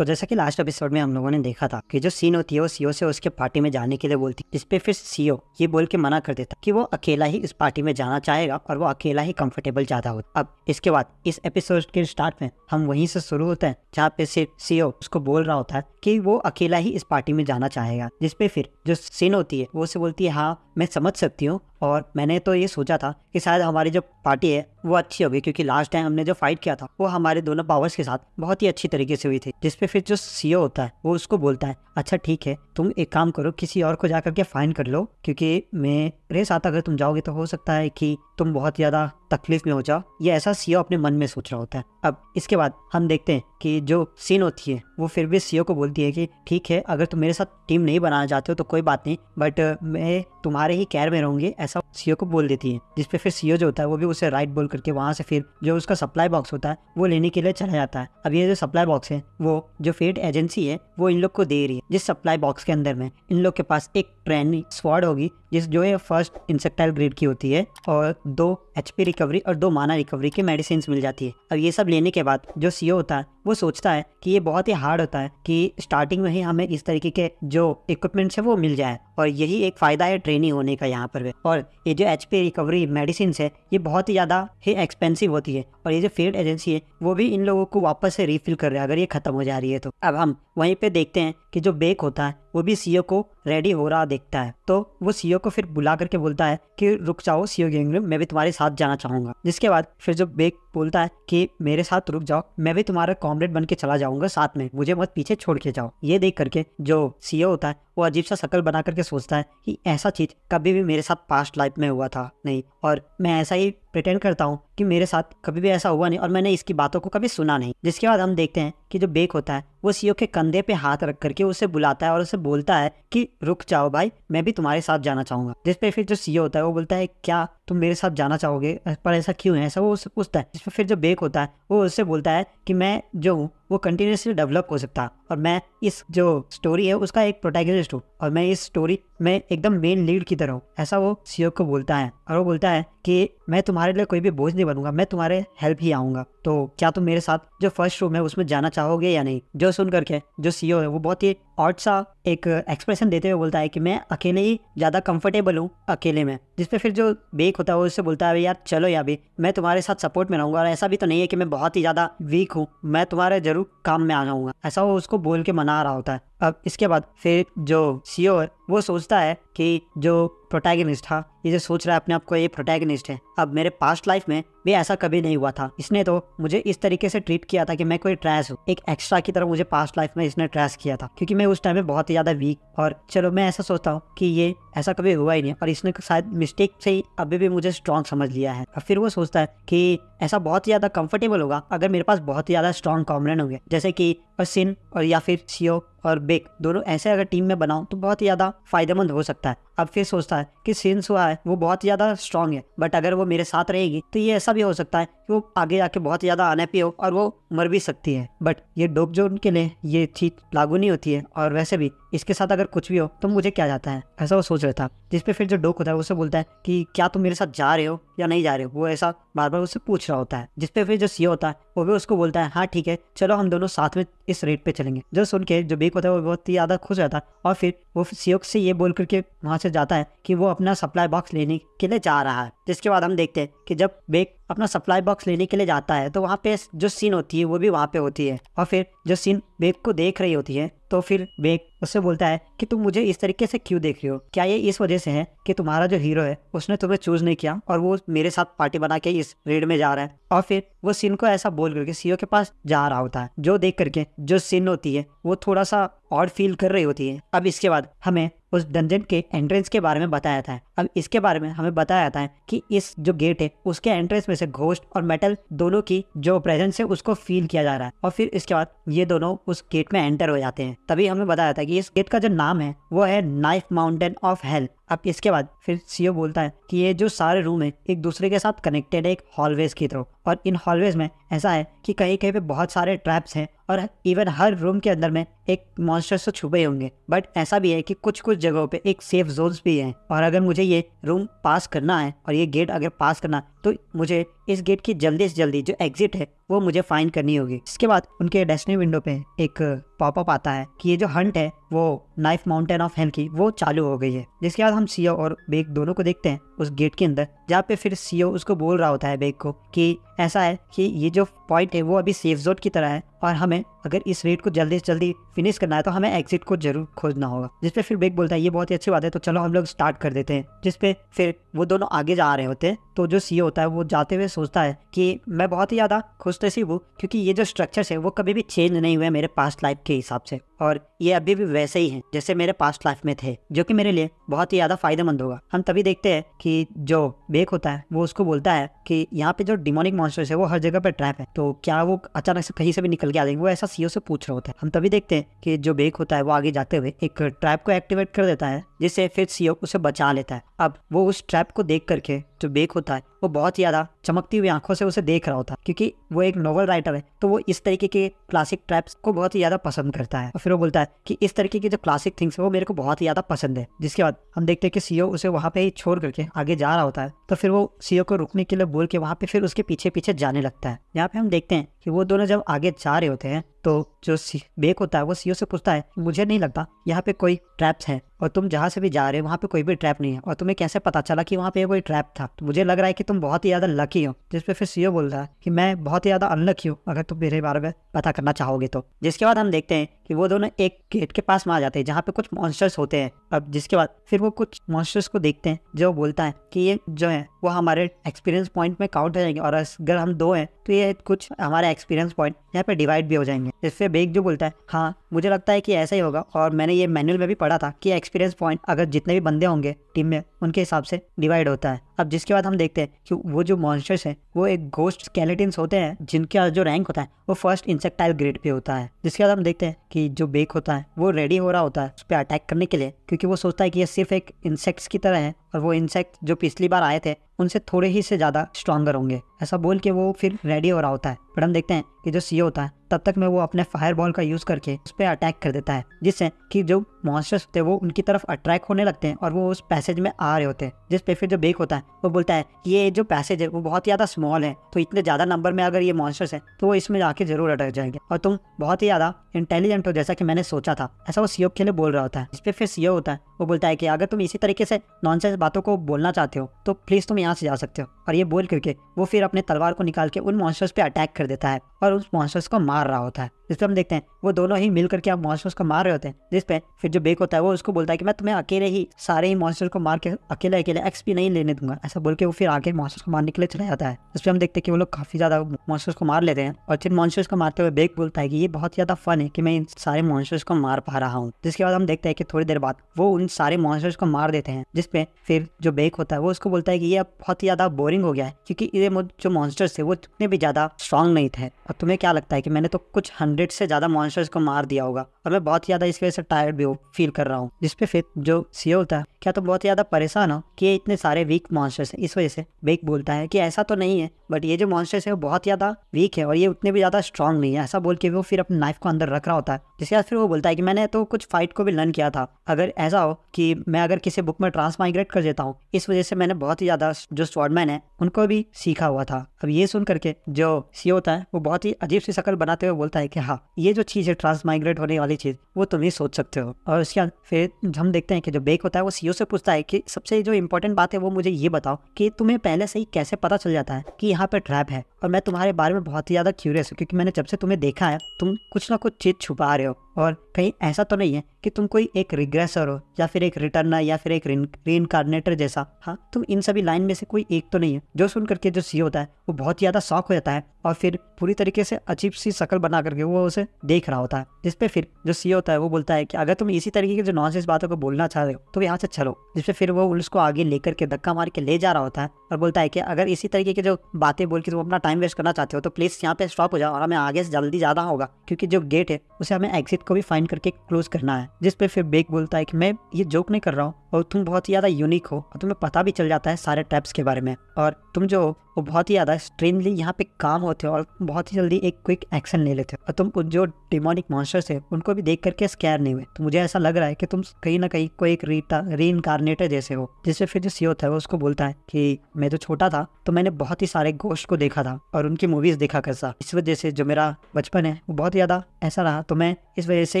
तो जैसा कि लास्ट एपिसोड में हम लोगों ने देखा था कि जो सीन होती है वो सीओ से उसके पार्टी में जाने के लिए बोलती है जिसपे फिर सीओ ये बोल के मना कर देता कि वो अकेला ही इस पार्टी में जाना चाहेगा और वो अकेला ही कंफर्टेबल ज्यादा होता अब इसके बाद इस एपिसोड के स्टार्ट में हम वहीं से शुरू होते हैं जहाँ पे सिर्फ सीओ उसको बोल रहा होता है की वो अकेला ही इस पार्टी में जाना चाहेगा जिसपे फिर जो सीन होती है वो उसे बोलती है हाँ मैं समझ सकती हूँ और मैंने तो ये सोचा था कि शायद हमारी जो पार्टी है वो अच्छी होगी क्योंकि लास्ट टाइम हमने जो फाइट किया था वो हमारे दोनों पावर्स के साथ बहुत ही अच्छी तरीके से हुई थी जिसपे फिर जो सीओ e होता है वो उसको बोलता है अच्छा ठीक है तुम एक काम करो किसी और को जा करके फाइन कर लो क्योंकि मैं रेस आता अगर तुम जाओगे तो हो सकता है कि तुम बहुत ज़्यादा तकलीफ में हो जाओ ये ऐसा सीओ e अपने मन में सोच रहा होता है अब इसके बाद हम देखते हैं कि जो सीन होती है वो फिर भी सी को बोलती है कि ठीक है अगर तुम मेरे साथ टीम नहीं बनाना चाहते हो तो कोई बात नहीं बट uh, मैं तुम्हारे ही कैर में रहूंगी ऐसा सी को बोल देती है जिसपे फिर सी जो होता है वो भी उसे राइट बोल करके वहाँ से फिर जो उसका सप्लाई बॉक्स होता है वो लेने के लिए चला जाता है अब ये जो सप्लाई बॉक्स है वो जो फेड एजेंसी है वो इन लोग को दे रही है जिस सप्लाई बॉक्स के अंदर में इन लोग के पास एक ट्रेनिंग स्वाड होगी जिस जो है फर्स्ट इंसेक्टाइल ग्रेड की होती है और दो एच रिकवरी और दो माना रिकवरी की मेडिसिन मिल जाती है अब ये सब लेने के बाद जो सी e होता है वो सोचता है कि ये बहुत ही हार्ड होता है कि स्टार्टिंग में ही हमें इस तरीके के जो इक्विपमेंट्स है वो मिल जाए और यही एक फ़ायदा है ट्रेनिंग होने का यहाँ पर भी और ये जो एच रिकवरी मेडिसिन है ये बहुत ही ज़्यादा ही एक्सपेंसिव होती है और ये जो फील्ड एजेंसी है वो भी इन लोगों को वापस से रिफिल कर रहा है अगर ये खत्म हो जा रही है तो अब हम वहीं पर देखते हैं कि जो बेक होता है वो भी सीओ को रेडी हो रहा देखता है तो वो सीओ को फिर बुला करके बोलता है कि रुक जाओ सीओ गैंग में मैं भी तुम्हारे साथ जाना चाहूंगा जिसके बाद फिर जब बेग बोलता है कि मेरे साथ रुक जाओ मैं भी तुम्हारा कॉमरेड बन के चला जाऊंगा साथ में मुझे मत पीछे छोड़ के जाओ ये देख करके जो सीओ होता है वो अजीब सा शक्ल बना करके सोचता है कि ऐसा चीज कभी भी मेरे साथ पास्ट लाइफ में हुआ था नहीं और मैं ऐसा ही प्रिटेंड करता हूँ कि मेरे साथ कभी भी ऐसा हुआ नहीं और मैंने इसकी बातों को कभी सुना नहीं जिसके बाद हम देखते हैं कि जो बेक होता है वो सीओ e के कंधे पे हाथ रख करके उसे बुलाता है और उसे बोलता है कि रुक जाओ भाई मैं भी तुम्हारे साथ जाना चाहूंगा जिसपे फिर जो सीओ e होता है वो बोलता है क्या तुम मेरे साथ जाना चाहोगे पर ऐसा क्यों है ऐसा वो उससे पूछता है इसमें फिर जो बेक होता है वो उससे बोलता है कि मैं जो हूँ वो कंटिन्यूसली डेवलप हो सकता और मैं इस जो स्टोरी है उसका एक प्रोटेगनिस्ट हूँ और मैं इस स्टोरी मैं एकदम मेन लीड की तरह हूँ ऐसा वो सीओ को बोलता है और वो बोलता है कि मैं तुम्हारे लिए कोई भी बोझ नहीं बनूंगा मैं तुम्हारे हेल्प ही आऊंगा तो क्या तुम मेरे साथ जो फर्स्ट रूम है उसमें जाना चाहोगे या नहीं जो सुन करके जो सीओ है वो बहुत ही ऑट सा एक एक्सप्रेशन देते हुए बोलता है कि मैं अकेले ही ज़्यादा कंफर्टेबल हूँ अकेले में जिसपे फिर जो बेक होता है वो उससे बोलता है यार चलो या भी मैं तुम्हारे साथ सपोर्ट में रहूंगा और ऐसा भी तो नहीं है कि मैं बहुत ही ज़्यादा वीक हूँ मैं तुम्हारे जरूर काम में आ जाऊंगा ऐसा वो उसको बोल के मना रहा होता है अब इसके बाद फिर जो सीओ है वो सोचता है कि जो प्रोटैगनिस्ट था ये जो सोच रहा है अपने आप को ये प्रोटैगनिस्ट है अब मेरे पास्ट लाइफ में भी ऐसा कभी नहीं हुआ था इसने तो मुझे इस तरीके से ट्रीट किया था कि मैं कोई ट्रैश हूँ एक एक्स्ट्रा की तरह मुझे पास्ट लाइफ में इसने ट्रैश किया था क्योंकि मैं उस टाइम में बहुत ही ज़्यादा वीक और चलो मैं ऐसा सोचता हूँ कि ये ऐसा कभी हुआ ही नहीं और इसने शायद मिस्टेक से ही अभी भी मुझे स्ट्रॉन्ग समझ लिया है और फिर वो सोचता है कि ऐसा बहुत ही ज़्यादा कंफर्टेबल होगा अगर मेरे पास बहुत ही ज़्यादा स्ट्रॉन्ग कॉम्रेन होंगे जैसे कि सिन और या फिर सीओ और बेक दोनों ऐसे अगर टीम में बनाओ तो बहुत ही ज़्यादा फायदेमंद हो सकता है 닫았다. अब फिर सोचता है कि हुआ है वो बहुत ज़्यादा स्ट्रांग है बट अगर वो मेरे साथ रहेगी तो ये ऐसा भी हो सकता है कि वो आगे जाके बहुत ज़्यादा अनहैप्पी हो और वो मर भी सकती है बट ये डोप जोन के लिए ये चीज़ लागू नहीं होती है और वैसे भी इसके साथ अगर कुछ भी हो तो मुझे क्या जाता है ऐसा वो सोच रहा था जिसपे फिर जो डोक होता है उसे बोलता है कि क्या तुम मेरे साथ जा रहे हो या नहीं जा रहे हो वो ऐसा बार बार उससे पूछ रहा होता है जिसपे फिर जो सी होता है वो भी उसको बोलता है हाँ ठीक है चलो हम दोनों साथ में इस रेट पे चलेंगे जो सुन के जो बेक होता है वो बहुत ही ज़्यादा खुश रहता है और फिर वो सीओ से ये बोल करके वहाँ से से जाता है कि वो अपना सप्लाई बॉक्स लेने के लिए जा रहा है जिसके बाद हम देखते हैं कि जब बेक अपना सप्लाई बॉक्स लेने के लिए जाता है तो वहाँ पे जो सीन होती है वो भी वहाँ पे होती है और फिर जो सीन बेक को देख रही होती है तो फिर बेक उससे बोलता है कि तुम मुझे इस तरीके से क्यों देख रहे हो क्या ये इस वजह से है कि तुम्हारा जो हीरो है उसने तुम्हें चूज नहीं किया और वो मेरे साथ पार्टी बना के इस रेड में जा रहा है और फिर वो सीन को ऐसा बोल करके सीओ e के पास जा रहा होता है जो देख करके जो सीन होती है वो थोड़ा सा और फील कर रही होती है अब इसके बाद हमें उस डंजन के एंट्रेंस के बारे में बताया था अब इसके बारे में हमें बताया जाता है कि इस जो गेट है उसके एंट्रेंस में से घोस्ट और मेटल दोनों की जो प्रेजेंस है उसको फील किया जा रहा है और फिर इसके बाद ये दोनों उस गेट में एंटर हो जाते हैं तभी हमें बताया था कि इस गेट का जो नाम है वो है नाइफ माउंटेन ऑफ हेल अब इसके बाद फिर सीओ बोलता है कि ये जो सारे रूम है एक दूसरे के साथ कनेक्टेड है एक हॉलवेज की थ्रो और इन हॉलवेज में ऐसा है कि कहीं कहीं पे बहुत सारे ट्रैप्स हैं और इवन हर रूम के अंदर में एक मॉन्स्टर से तो छुपे होंगे बट ऐसा भी है कि कुछ कुछ जगहों पे एक सेफ जोन्स भी हैं और अगर मुझे ये रूम पास करना है और ये गेट अगर पास करना तो मुझे इस गेट की जल्दी से जल्दी जो एग्जिट है वो मुझे फाइंड करनी होगी इसके बाद उनके डेस्टिनी विंडो पे एक पॉपअप आता है कि ये जो हंट है वो नाइफ माउंटेन ऑफ हेल की वो चालू हो गई है जिसके बाद हम सीओ और बेग दोनों को देखते हैं उस गेट के अंदर जहाँ पे फिर सीओ उसको बोल रहा होता है बेग को कि ऐसा है कि ये जो पॉइंट है वो अभी सेफ जोन की तरह है और हमें अगर इस रेड को जल्दी से जल्दी फिनिश करना है तो हमें एग्जिट को जरूर खोजना होगा जिसपे फिर बेग बोलता है ये बहुत ही अच्छी बात है तो चलो हम लोग स्टार्ट कर देते हैं जिसपे फिर वो दोनों आगे जा रहे होते हैं तो जो सीओ होता है वो जाते हुए सोचता है कि मैं बहुत ही ज़्यादा खुश नसीब हूँ क्योंकि ये जो स्ट्रक्चर है वो कभी भी चेंज नहीं हुए मेरे पास्ट लाइफ के हिसाब से और ये अभी भी वैसे ही हैं जैसे मेरे पास्ट लाइफ में थे जो कि मेरे लिए बहुत ही ज़्यादा फायदेमंद होगा हम तभी देखते हैं कि जो बेक होता है वो उसको बोलता है कि यहाँ पे जो डिमोनिक मॉन्स्टर्स है वो हर जगह पर ट्रैप है तो क्या वो अचानक से कहीं से भी निकल के आ जाएंगे वो ऐसा सीओ e से पूछ रहा होता है हम तभी देखते हैं कि जो बेक होता है वो आगे जाते हुए एक ट्रैप को एक्टिवेट कर देता है जिससे फिर सीओ e उसे बचा लेता है अब वो उस ट्रैप को देख करके जो बेक होता है वो बहुत ज़्यादा चमकती हुई आंखों से उसे देख रहा होता है क्योंकि वो एक नोवल राइटर है तो वो इस तरीके के क्लासिक ट्रैप्स को बहुत ही ज़्यादा पसंद करता है और फिर वो बोलता है कि इस तरीके की जो क्लासिक थिंग्स है वो मेरे को बहुत ही ज़्यादा पसंद है जिसके बाद हम देखते हैं कि सीओ e उसे वहाँ पे ही छोड़ करके आगे जा रहा होता है तो फिर वो सीओ e को रुकने के लिए बोल के वहाँ पे फिर उसके पीछे पीछे जाने लगता है यहाँ पे हम देखते हैं कि वो दोनों जब आगे जा रहे होते हैं तो जो बेक होता है वो सीओ से पूछता है मुझे नहीं लगता यहाँ पे कोई ट्रैप्स हैं और तुम जहाँ से भी जा रहे हो वहाँ पे कोई भी ट्रैप नहीं है और तुम्हें कैसे पता चला कि वहाँ पे कोई ट्रैप था तो मुझे लग रहा है कि तुम बहुत ही ज़्यादा लकी हो जिसपे फिर सीओ बोल रहा है कि मैं बहुत ही ज़्यादा अनलकी हूँ अगर तुम मेरे बारे में पता करना चाहोगे तो जिसके बाद हम देखते हैं कि वो दोनों एक गेट के पास में आ जाते हैं जहाँ पे कुछ मॉन्स्टर्स होते हैं अब जिसके बाद फिर वो कुछ मॉन्स्टर्स को देखते हैं जो बोलता है कि ये जो है वो हमारे एक्सपीरियंस पॉइंट में काउंट हो जाएंगे और अगर हम दो हैं तो ये कुछ हमारे एक्सपीरियंस पॉइंट यहाँ पे डिवाइड भी हो जाएंगे इससे बेग जो बोलता है हाँ मुझे लगता है कि ऐसा ही होगा और मैंने ये मैनुअल में भी पढ़ा था कि एक्सपीरियंस पॉइंट अगर जितने भी बंदे होंगे टीम में उनके हिसाब से डिवाइड होता है अब जिसके बाद हम देखते हैं कि वो जो मॉन्स्टर्स हैं वो एक गोस्ट स्केलेटिन होते हैं जिनका जो रैंक होता है वो फर्स्ट इंसेक्टाइल ग्रेड पे होता है जिसके बाद हम देखते हैं कि कि जो बेक होता है वो रेडी हो रहा होता है उस पर अटैक करने के लिए क्योंकि वो सोचता है कि ये सिर्फ एक इंसेक्ट्स की तरह है और वो इंसेक्ट जो पिछली बार आए थे उनसे थोड़े ही से ज़्यादा स्ट्रॉगर होंगे ऐसा बोल के वो फिर रेडी हो रहा होता है बट हम देखते हैं कि जो सीओ होता है तब तक में वो अपने फायर बॉल का यूज़ करके उस पर अटैक कर देता है जिससे कि जो मॉन्स्टर्स होते हैं वो उनकी तरफ अट्रैक्ट होने लगते हैं और वो उस पैसेज में आ रहे होते हैं जिस पे फिर जो बेक होता है वो बोलता है कि ये जो पैसेज है वो बहुत ज़्यादा स्मॉल है तो इतने ज़्यादा नंबर में अगर ये मॉन्स्टर्स है तो वो इसमें जाके जरूर अटक जाएंगे और तुम बहुत ही ज़्यादा इंटेलिजेंट हो जैसा की मैंने सोचा था ऐसा वो सीओ के लिए बोल रहा होता है जिसपे फिर सीओ होता है वो बोलता है की अगर तुम इसी तरीके से नॉनसेंस बातों को बोलना चाहते हो तो प्लीज़ तुम यहाँ से जा सकते हो और ये बोल करके वो फिर अपने तलवार को निकाल के उन मॉन्स्टर्स पे अटैक कर देता है और उस मॉन्स्टर्स को मार रहा होता है जिस पर हम देखते हैं वो दोनों ही मिल करके आप मॉन्स्टर्स को मार रहे होते हैं जिस पे फिर जो बेक होता है वो उसको बोलता है कि मैं तुम्हें अकेले ही सारे ही मॉन्स्टर्स को मार के अकेले अकेले एक्सपी नहीं लेने दूंगा ऐसा बोल के वो फिर आगे मॉन्स्टर्स को मारने के लिए चला जाता है जिस पर हम देखते हैं कि वो लोग काफ़ी ज़्यादा मॉन्स्टर्स को मार लेते हैं और फिर मॉन्स्टर्स को मारते हुए बेक बोलता है कि ये बहुत ज़्यादा फन है कि मैं इन सारे मॉन्स्टर्स को मार पा रहा हूँ जिसके बाद हम देखते हैं कि थोड़ी देर बाद वो उन सारे मॉन्स्टर्स को मार देते हैं जिसपे फिर जो बेक होता है वो उसको बोलता है कि ये अब बहुत ही ज़्यादा बोरिंग हो गया है क्योंकि ये जो मॉन्स्टर्स थे वो इतने भी ज़्यादा स्ट्रांग नहीं थे और तुम्हें क्या लगता है कि मैंने तो कुछ हंड्रेड से ज़्यादा मॉन्स्टर्स को मार दिया होगा और मैं बहुत ज़्यादा इसकी वजह से टायर्ड भी फील कर रहा हूँ जिसपे फिर जो सीओ e होता है क्या तुम तो बहुत ज़्यादा परेशान हो कि ये इतने सारे वीक मॉन्स्टर्स हैं इस वजह से बेक बोलता है कि ऐसा तो नहीं है बट ये जो मॉन्स्टर्स है वो बहुत ज़्यादा वीक है और ये उतने भी ज़्यादा स्ट्रॉन्ग नहीं है ऐसा बोल के वो फिर अपने नाइफ को अंदर रख रहा होता है जिसके बाद फिर वो बोलता है कि मैंने तो कुछ फाइट को भी लर्न किया था अगर ऐसा हो कि मैं अगर किसी बुक में ट्रांसमाइग्रेट कर देता हूँ इस वजह से मैंने बहुत ही ज़्यादा जो स्वॉर्डमैन है उनको भी सीखा हुआ था अब ये सुन करके जो सी e होता है वो बहुत ही अजीब सी शक्ल बनाते हुए बोलता है कि हाँ ये जो चीज़ है ट्रांसमाइग्रेट होने वाली चीज़ वो तुम ही सोच सकते हो और उसके बाद फिर हम देखते हैं कि जो बेक होता है वो सी भाइयों से पूछता है कि सबसे जो इम्पोर्टेंट बात है वो मुझे ये बताओ कि तुम्हें पहले से ही कैसे पता चल जाता है कि यहाँ पर ट्रैप है और मैं तुम्हारे बारे में बहुत ही ज़्यादा क्यूरियस हूँ क्योंकि मैंने जब से तुम्हें देखा है तुम कुछ ना कुछ चीज़ छुपा रहे हो और कहीं ऐसा तो नहीं है कि तुम कोई एक रिग्रेसर हो या फिर एक रिटर्नर या फिर एक रिनकारनेटर जैसा हाँ तुम इन सभी लाइन में से कोई एक तो नहीं है जो सुन करके जो सी होता है वो बहुत ही ज़्यादा शौक हो जाता है और फिर पूरी तरीके से अजीब सी शक्ल बना करके वो उसे देख रहा होता है जिसपे फिर जो सी होता है वो बोलता है कि अगर तुम इसी तरीके की जो नॉनसेंस बातों को बोलना चाह रहे हो तो यहाँ से चलो अच्छा जिसपे फिर वो उसको आगे लेकर के धक्का मार के ले जा रहा होता है और बोलता है कि अगर इसी तरीके की जो बातें बोल के तुम अपना टाइम वेस्ट करना चाहते हो तो प्लीज़ यहाँ पे स्टॉप हो जाओ और हमें आगे से जल्दी जाना होगा क्योंकि जो गेट है उसे हमें एग्जिट को भी फाइन करके क्लोज करना है जिस पे फिर बेक बोलता है कि मैं ये जोक नहीं कर रहा हूँ और तुम बहुत ही ज़्यादा यूनिक हो और तुम्हें पता भी चल जाता है सारे टैप्स के बारे में और तुम जो वो बहुत ही ज़्यादा स्ट्रीमली यहाँ पे काम होते हैं और बहुत ही जल्दी एक क्विक एक्शन ले लेते हो और तुम उन जो डिमोनिक मॉन्स्टर्स है उनको भी देख करके स्कैर नहीं हुए तो मुझे ऐसा लग रहा है कि तुम कहीं ना कहीं कोई एक रीटा री इनकारनेटर जैसे हो जिससे फिर जो सी होता है वो उसको बोलता है कि मैं तो छोटा था तो मैंने बहुत ही सारे गोश्त को देखा था और उनकी मूवीज देखा करता इस वजह से जो मेरा बचपन है वो बहुत ज़्यादा ऐसा रहा तो मैं इस वजह से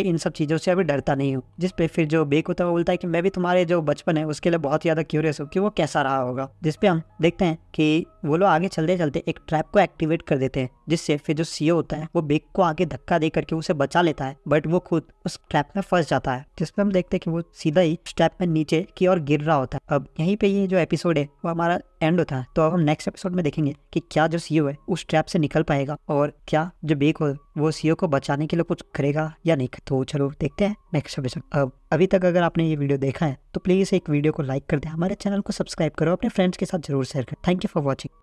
इन सब चीज़ों से अभी डरता नहीं हूँ जिसपे फिर जो बेक होता है वो बोलता है कि मैं भी तुम्हारे जो बचपन है उसके लिए बहुत ज़्यादा क्यूरियस हूँ कि वो कैसा रहा होगा जिसपे हम देखते हैं कि वो चलो आगे चलते चलते एक ट्रैप को एक्टिवेट कर देते हैं जिससे फिर जो सीओ होता है वो बेग को आगे धक्का दे करके उसे बचा लेता है बट वो खुद उस ट्रैप में फंस जाता है जिसमें हम देखते हैं कि वो सीधा ही स्टेप में नीचे की ओर गिर रहा होता है अब यहीं पे ये जो एपिसोड है वो हमारा एंड होता है तो अब हम नेक्स्ट एपिसोड में देखेंगे कि क्या जो सीओ है उस ट्रैप से निकल पाएगा और क्या जो बेग हो वो सीओ को बचाने के लिए कुछ करेगा या नहीं तो चलो देखते हैं नेक्स्ट एपिसोड अब अभी तक अगर आपने ये वीडियो देखा है तो प्लीज़ एक वीडियो को लाइक कर दे हमारे चैनल को सब्सक्राइब करो अपने फ्रेंड्स के साथ जरूर शेयर करें थैंक यू फॉर वॉचिंग